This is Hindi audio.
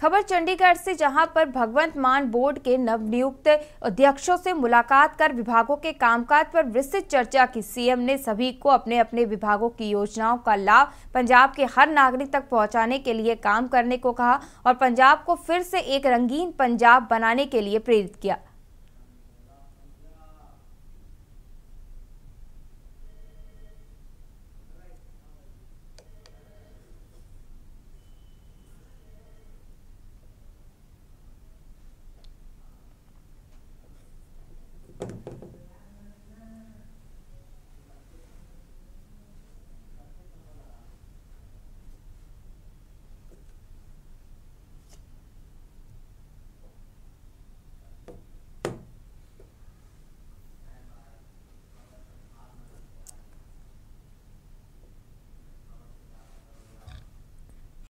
खबर चंडीगढ़ से जहां पर भगवंत मान बोर्ड के नवनियुक्त अध्यक्षों से मुलाकात कर विभागों के कामकाज पर विस्तृत चर्चा की सीएम ने सभी को अपने अपने विभागों की योजनाओं का लाभ पंजाब के हर नागरिक तक पहुंचाने के लिए काम करने को कहा और पंजाब को फिर से एक रंगीन पंजाब बनाने के लिए प्रेरित किया